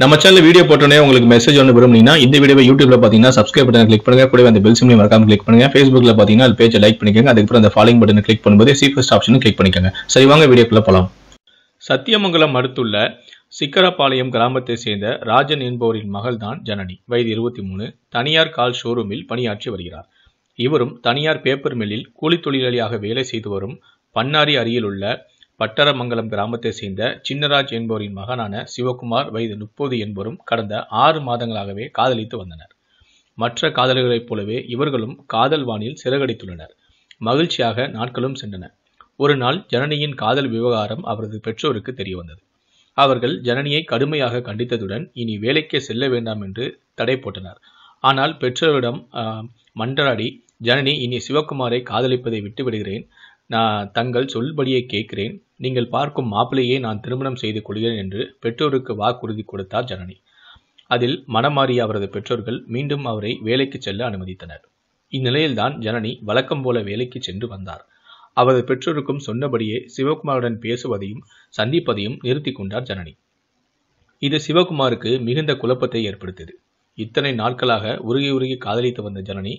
நம்ம channel video போட்டோன்னே உங்களுக்கு மெசேஜ் ஒன்று விரும்புனீங்கன்னா இந்த வீடியோ யூடியூப்ல பார்த்தீங்கன்னா சப்ஸ்கிரைப் பட்டன் கிளிக் பண்ணுங்க கூட அந்த பெல் சிம்லையும் மறக்காம கிளிக் பண்ணுங்க ஃபேஸ்புக்ல பார்த்தீங்கன்னா அது பேஜை லைக் பண்ணிக்கோங்க அதுக்கப்புறம் அந்த ஃபாலோ பட்டன் கிளிக் பண்ணும்போது சீஃபஸ்ட் ஆப்ஷனும் கிளிக் பண்ணிக்கோங்க சரி வாங்க வீடியோக்குள்ள போலாம் சத்தியமங்கலம் அடுத்துள்ள சிக்கரப்பாளையம் கிராமத்தை சேர்ந்த ராஜன் என்பவரின் மகள் தான் ஜனனி வயது இருபத்தி மூணு தனியார் கால் ஷோரூமில் பணியாற்றி வருகிறார் இவரும் தனியார் பேப்பர் மில்லில் கூலி தொழிலாளியாக வேலை செய்து வரும் பன்னாரி அருகில் உள்ள பட்டரமங்கலம் கிராமத்தை சேர்ந்த சின்னராஜ் என்பவரின் மகனான சிவகுமார் வயது முப்பது என்பவரும் கடந்த ஆறு மாதங்களாகவே காதலித்து வந்தனர் மற்ற காதலர்களைப் போலவே இவர்களும் காதல் வானில் சிறகடித்துள்ளனர் மகிழ்ச்சியாக நாட்களும் சென்றன ஒரு நாள் ஜனனியின் காதல் விவகாரம் அவரது பெற்றோருக்கு தெரிய வந்தது அவர்கள் ஜனனியை கடுமையாக கண்டித்ததுடன் இனி வேலைக்கே செல்ல வேண்டாம் என்று தடை போட்டனர் ஆனால் பெற்றோரிடம் மன்றாடி ஜனனி இனி சிவகுமாரை காதலிப்பதை விட்டு விடுகிறேன் நான் தங்கள் சொல்படியை கேட்கிறேன் நீங்கள் பார்க்கும் மாப்பிள்ளையே நான் திருமணம் செய்து கொள்கிறேன் என்று பெற்றோருக்கு வாக்குறுதி கொடுத்தார் ஜனனி அதில் மனமாறிய அவரது பெற்றோர்கள் மீண்டும் அவரை வேலைக்கு செல்ல அனுமதித்தனர் இந்நிலையில்தான் ஜனனி வழக்கம் போல வேலைக்கு சென்று வந்தார் அவரது பெற்றோருக்கும் சொன்னபடியே சிவகுமாருடன் பேசுவதையும் சந்திப்பதையும் நிறுத்தி கொண்டார் ஜனனி இது சிவகுமாருக்கு மிகுந்த குழப்பத்தை ஏற்படுத்தியது இத்தனை நாட்களாக உருகி உருகி காதலித்து வந்த ஜனனி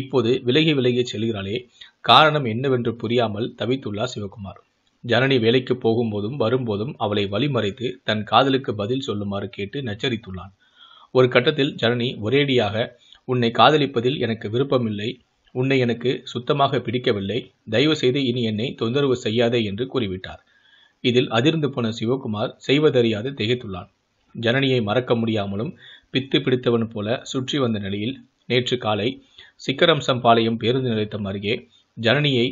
இப்போது விலகி விலகி செல்கிறாளே காரணம் என்னவென்று புரியாமல் தவித்துள்ளார் சிவகுமார் ஜனனி வேலைக்கு போகும்போதும் வரும்போதும் அவளை வழிமறைத்து தன் காதலுக்கு பதில் சொல்லுமாறு கேட்டு நச்சரித்துள்ளான் ஒரு கட்டத்தில் ஜனனி ஒரேடியாக உன்னை காதலிப்பதில் எனக்கு விருப்பமில்லை உன்னை எனக்கு சுத்தமாக பிடிக்கவில்லை தயவு செய்து இனி என்னை தொந்தரவு செய்யாதே என்று கூறிவிட்டார் இதில் அதிர்ந்து போன சிவகுமார் செய்வதறியாது திகைத்துள்ளான் ஜனனியை மறக்க முடியாமலும் பித்து பிடித்தவன் போல சுற்றி வந்த நிலையில் நேற்று காலை சிக்கரம்சம்பாளையம் பேருந்து நிலையத்தம் அருகே ஜனனியை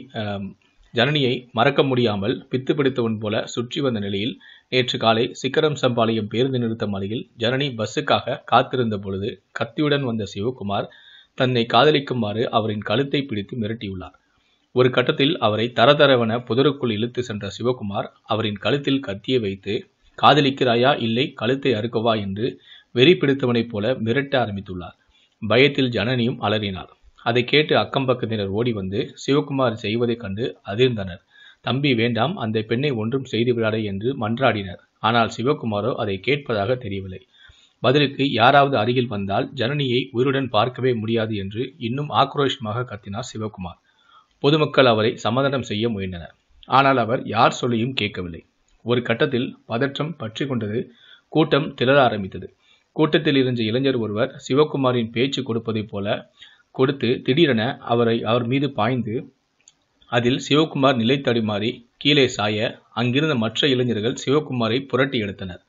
ஜனனியை மறக்க முடியாமல் பித்து பிடித்தவன் போல சுற்றி வந்த நிலையில் நேற்று காலை சிக்கரம் சம்பாளையம் பேருந்து நிறுத்தம் அருகில் ஜனனி பஸ்ஸுக்காக காத்திருந்த பொழுது கத்தியுடன் வந்த சிவகுமார் தன்னை காதலிக்குமாறு அவரின் கழுத்தை பிடித்து மிரட்டியுள்ளார் ஒரு கட்டத்தில் அவரை தரதரவென புதருக்குள் இழுத்து சென்ற சிவகுமார் அவரின் கழுத்தில் கத்தியை வைத்து காதலிக்கிறாயா இல்லை கழுத்தை அறுக்கவா என்று வெறி பிடித்தவனைப் போல மிரட்ட ஆரம்பித்துள்ளார் பயத்தில் ஜனனியும் அலறினார் அதை கேட்டு அக்கம் பக்கத்தினர் ஓடி வந்து சிவகுமார் செய்வதைக் கண்டு அதிர்ந்தனர் தம்பி வேண்டாம் அந்த பெண்ணை ஒன்றும் செய்துவிடாதே என்று மன்றாடினர் ஆனால் சிவகுமாரோ அதை கேட்பதாக தெரியவில்லை பதிலுக்கு யாராவது அருகில் வந்தால் ஜனனியை உயிருடன் பார்க்கவே முடியாது என்று இன்னும் ஆக்ரோஷமாக கத்தினார் சிவகுமார் பொதுமக்கள் அவரை சமாதானம் செய்ய முயன்றனர் ஆனால் அவர் யார் சொல்லியும் கேட்கவில்லை ஒரு கட்டத்தில் பதற்றம் பற்றி கொண்டது கூட்டம் திரள ஆரம்பித்தது கூட்டத்தில் இருந்த இளைஞர் ஒருவர் சிவகுமாரின் பேச்சு கொடுப்பதைப் போல கொடுத்து திடீரென அவரை அவர் மீது பாய்ந்து அதில் சிவகுமார் நிலை தடுமாறி கீழே சாய அங்கிருந்த மற்ற இளைஞர்கள் சிவகுமாரை புரட்டி எடுத்தனர்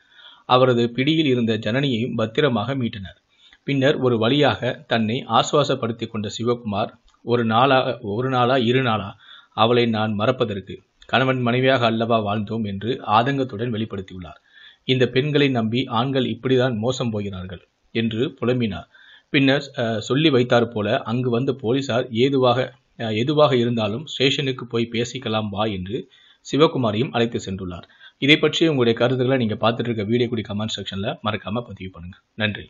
அவரது பிடியில் இருந்த ஜனனியையும் பத்திரமாக மீட்டனர் பின்னர் ஒரு வழியாக தன்னை ஆசுவாசப்படுத்தி கொண்ட சிவகுமார் ஒரு நாளா ஒரு நாளா இரு நாளா அவளை நான் மறப்பதற்கு கணவன் மனைவியாக அல்லவா வாழ்ந்தோம் என்று ஆதங்கத்துடன் வெளிப்படுத்தியுள்ளார் இந்த பெண்களை நம்பி ஆண்கள் இப்படிதான் மோசம் போகிறார்கள் என்று புலம்பினார் பின்னர் சொல்லி வைத்தார் போல அங்கு வந்த போலீசார் ஏதுவாக எதுவாக இருந்தாலும் ஸ்டேஷனுக்கு போய் பேசிக்கலாம் வா என்று சிவகுமாரையும் அழைத்து சென்றுள்ளார் இதை பற்றி உங்களுடைய கருத்துக்களை நீங்கள் பார்த்துட்டு இருக்க வீடியோ கூடிய கமெண்ட் செக்ஷனில் மறக்காமல் பதிவு பண்ணுங்கள் நன்றி